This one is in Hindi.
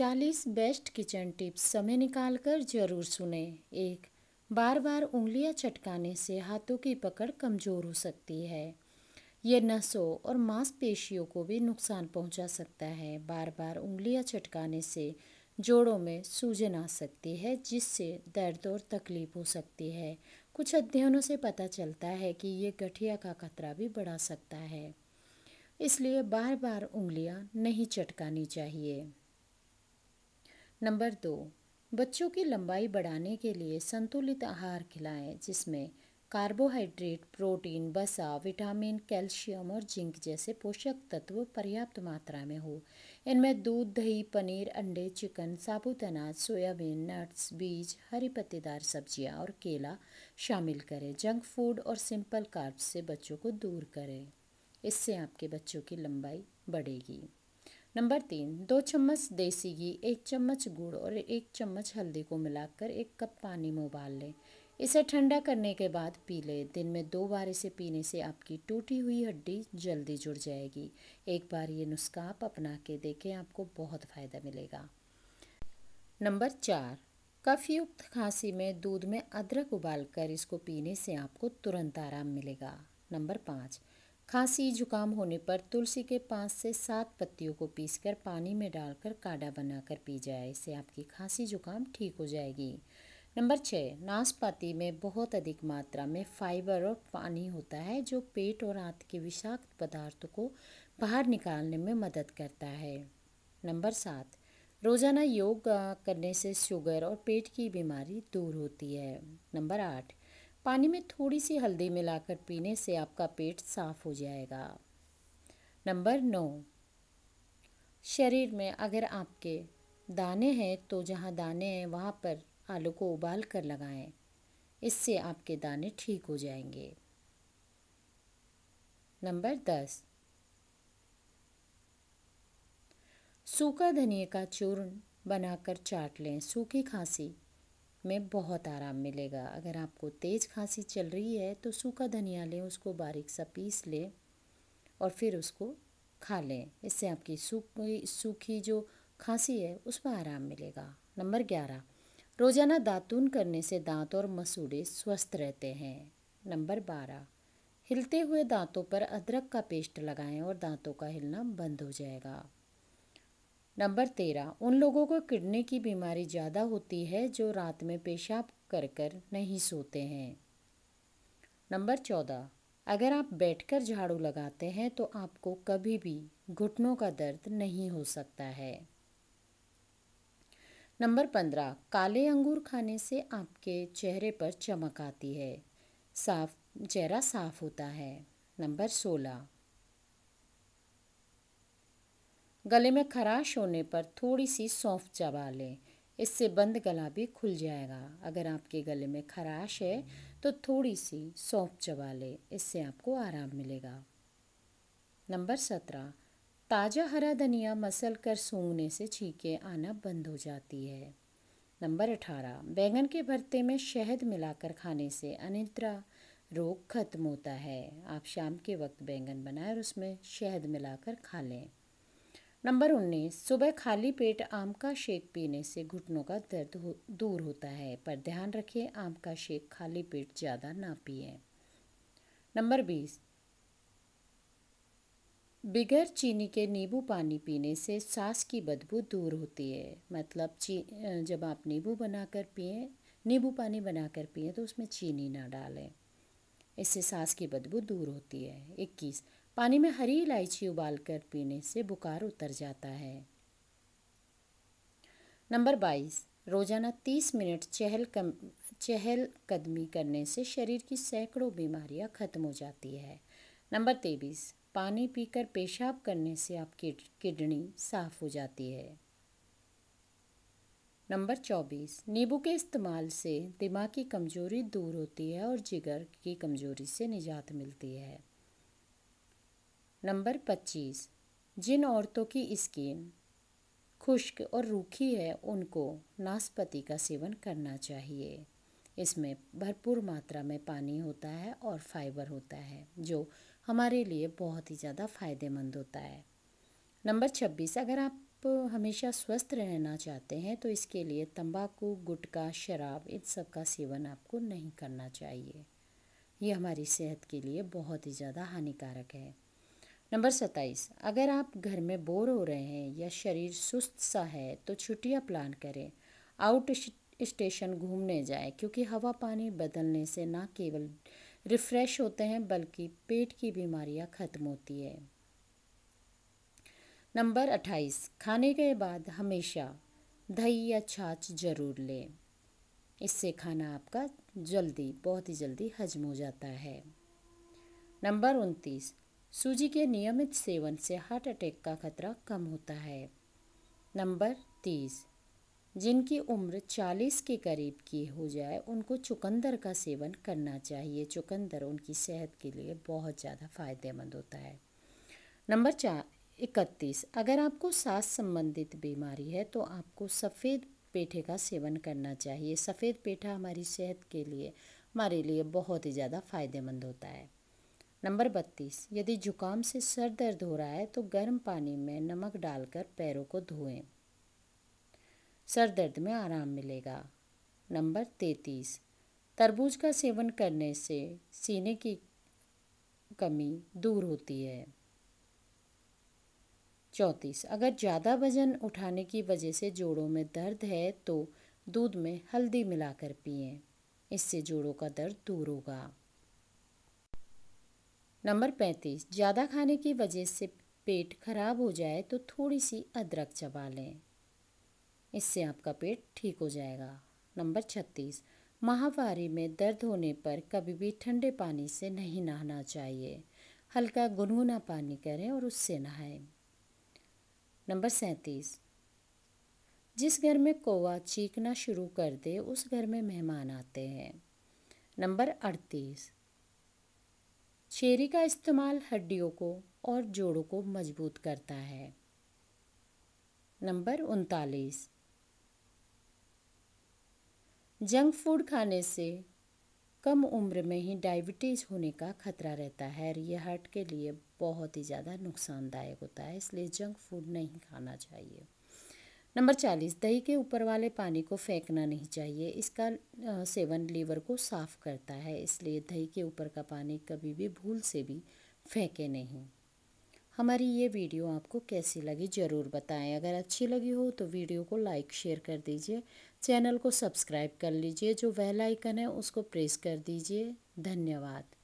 चालीस बेस्ट किचन टिप्स समय निकालकर जरूर सुने एक बार बार उंगलियां चटकाने से हाथों की पकड़ कमज़ोर हो सकती है ये नसों और मांसपेशियों को भी नुकसान पहुंचा सकता है बार बार उंगलियां चटकाने से जोड़ों में सूजन आ सकती है जिससे दर्द और तकलीफ हो सकती है कुछ अध्ययनों से पता चलता है कि ये गठिया का खतरा भी बढ़ा सकता है इसलिए बार बार उंगलियां नहीं चटकानी चाहिए नंबर दो बच्चों की लंबाई बढ़ाने के लिए संतुलित आहार खिलाएं जिसमें कार्बोहाइड्रेट प्रोटीन बसा विटामिन कैल्शियम और जिंक जैसे पोषक तत्व पर्याप्त मात्रा में हो इनमें दूध दही पनीर अंडे चिकन साबुत अनाज सोयाबीन नट्स बीज हरी पत्तेदार सब्जियां और केला शामिल करें जंक फूड और सिंपल कार्ब्स से बच्चों को दूर करें इससे आपके बच्चों की लंबाई बढ़ेगी नंबर तीन दो चम्मच देसी घी एक चम्मच गुड़ और एक चम्मच हल्दी को मिलाकर एक कप पानी में उबाल लें इसे ठंडा करने के बाद पी लें दिन में दो बार इसे पीने से आपकी टूटी हुई हड्डी जल्दी जुड़ जाएगी एक बार ये नुस्खा आप अपना के देखें आपको बहुत फ़ायदा मिलेगा नंबर चार कफयुक्त खांसी में दूध में अदरक उबालकर इसको पीने से आपको तुरंत आराम मिलेगा नंबर पाँच खांसी जुकाम होने पर तुलसी के पाँच से सात पत्तियों को पीसकर पानी में डालकर काढ़ा बनाकर पी जाए इससे आपकी खांसी जुकाम ठीक हो जाएगी नंबर छः नाशपाती में बहुत अधिक मात्रा में फाइबर और पानी होता है जो पेट और आंत के विषाक्त पदार्थ को बाहर निकालने में मदद करता है नंबर सात रोज़ाना योग करने से शुगर और पेट की बीमारी दूर होती है नंबर आठ पानी में थोड़ी सी हल्दी मिलाकर पीने से आपका पेट साफ हो जाएगा नंबर नौ शरीर में अगर आपके दाने हैं तो जहाँ दाने हैं वहाँ पर आलू को उबाल कर लगाएं इससे आपके दाने ठीक हो जाएंगे नंबर दस सूखा धनिया का चूर्ण बनाकर चाट लें सूखी खांसी में बहुत आराम मिलेगा अगर आपको तेज़ खांसी चल रही है तो सूखा धनिया लें उसको बारीक सा पीस लें और फिर उसको खा लें इससे आपकी सूखी सूखी जो खांसी है उसमें आराम मिलेगा नंबर ग्यारह रोज़ाना दातून करने से दांत और मसूड़े स्वस्थ रहते हैं नंबर बारह हिलते हुए दांतों पर अदरक का पेस्ट लगाएं और दांतों का हिलना बंद हो जाएगा नंबर तेरह उन लोगों को किडनी की बीमारी ज़्यादा होती है जो रात में पेशाब कर कर नहीं सोते हैं नंबर चौदह अगर आप बैठकर झाड़ू लगाते हैं तो आपको कभी भी घुटनों का दर्द नहीं हो सकता है नंबर पंद्रह काले अंगूर खाने से आपके चेहरे पर चमक आती है साफ चेहरा साफ होता है नंबर सोलह गले में खराश होने पर थोड़ी सी सौंफ चबा लें इससे बंद गला भी खुल जाएगा अगर आपके गले में खराश है तो थोड़ी सी सौंफ चबा लें इससे आपको आराम मिलेगा नंबर सत्रह ताज़ा हरा धनिया मसल कर सूंघने से छीके आना बंद हो जाती है नंबर अठारह बैंगन के भरते में शहद मिलाकर खाने से अनिद्रा रोग खत्म होता है आप शाम के वक्त बैंगन बनाए और उसमें शहद मिलाकर खा लें नंबर उन्नीस सुबह खाली पेट आम का शेक पीने से घुटनों का दर्द हो, दूर होता है पर ध्यान रखें आम का शेक खाली पेट ज़्यादा ना पिए नंबर बीस बिगर चीनी के नींबू पानी पीने से सांस की बदबू दूर होती है मतलब ची जब आप नींबू बनाकर पिए नींबू पानी बनाकर पिए तो उसमें चीनी ना डालें इससे सांस की बदबू दूर होती है इक्कीस पानी में हरी इलायची उबालकर पीने से बुखार उतर जाता है नंबर बाईस रोज़ाना तीस मिनट चहल कम चहल कदमी करने से शरीर की सैकड़ों बीमारियां ख़त्म हो जाती है नंबर तेईस पानी पीकर पेशाब करने से आपकी किडनी साफ हो जाती है नंबर चौबीस नींबू के इस्तेमाल से दिमाग की कमज़ोरी दूर होती है और जिगर की कमज़ोरी से निजात मिलती है नंबर पच्चीस जिन औरतों की स्किन खुश्क और रूखी है उनको नाशपाती का सेवन करना चाहिए इसमें भरपूर मात्रा में पानी होता है और फाइबर होता है जो हमारे लिए बहुत ही ज़्यादा फायदेमंद होता है नंबर छब्बीस अगर आप हमेशा स्वस्थ रहना चाहते हैं तो इसके लिए तंबाकू गुटखा शराब इन सब का सेवन आपको नहीं करना चाहिए ये हमारी सेहत के लिए बहुत ही ज़्यादा हानिकारक है नंबर सत्ताईस अगर आप घर में बोर हो रहे हैं या शरीर सुस्त सा है तो छुट्टियाँ प्लान करें आउट स्टेशन घूमने जाएं क्योंकि हवा पानी बदलने से ना केवल रिफ़्रेश होते हैं बल्कि पेट की बीमारियां ख़त्म होती है नंबर अट्ठाईस खाने के बाद हमेशा दही या छाछ ज़रूर लें इससे खाना आपका जल्दी बहुत ही जल्दी हजम हो जाता है नंबर उनतीस सूजी के नियमित सेवन से हार्ट अटैक का खतरा कम होता है नंबर तीस जिनकी उम्र 40 के करीब की हो जाए उनको चुकंदर का सेवन करना चाहिए चुकंदर उनकी सेहत के लिए बहुत ज़्यादा फायदेमंद होता है नंबर चार इकतीस अगर आपको सांस संबंधित बीमारी है तो आपको सफ़ेद पेठे का सेवन करना चाहिए सफ़ेद पेठा हमारी सेहत के लिए हमारे लिए बहुत ही ज़्यादा फायदेमंद होता है नंबर बत्तीस यदि जुकाम से सर दर्द हो रहा है तो गर्म पानी में नमक डालकर पैरों को धोएं सर दर्द में आराम मिलेगा नंबर तैतीस तरबूज का सेवन करने से सीने की कमी दूर होती है चौंतीस अगर ज़्यादा वजन उठाने की वजह से जोड़ों में दर्द है तो दूध में हल्दी मिलाकर पिएं इससे जोड़ों का दर्द दूर होगा नंबर पैंतीस ज़्यादा खाने की वजह से पेट खराब हो जाए तो थोड़ी सी अदरक चबा लें इससे आपका पेट ठीक हो जाएगा नंबर छत्तीस माहवारी में दर्द होने पर कभी भी ठंडे पानी से नहीं नहाना चाहिए हल्का गुनगुना पानी करें और उससे नहाएं नंबर सैंतीस जिस घर में कौवा चीखना शुरू कर दे उस घर में मेहमान आते हैं नंबर अड़तीस चेरी का इस्तेमाल हड्डियों को और जोड़ों को मजबूत करता है नंबर उनतालीस जंक फूड खाने से कम उम्र में ही डायबिटीज़ होने का खतरा रहता है और यह हार्ट के लिए बहुत ही ज़्यादा नुकसानदायक होता है इसलिए जंक फूड नहीं खाना चाहिए नंबर चालीस दही के ऊपर वाले पानी को फेंकना नहीं चाहिए इसका सेवन लीवर को साफ करता है इसलिए दही के ऊपर का पानी कभी भी भूल से भी फेंके नहीं हमारी ये वीडियो आपको कैसी लगी ज़रूर बताएं अगर अच्छी लगी हो तो वीडियो को लाइक शेयर कर दीजिए चैनल को सब्सक्राइब कर लीजिए जो वह लाइकन है उसको प्रेस कर दीजिए धन्यवाद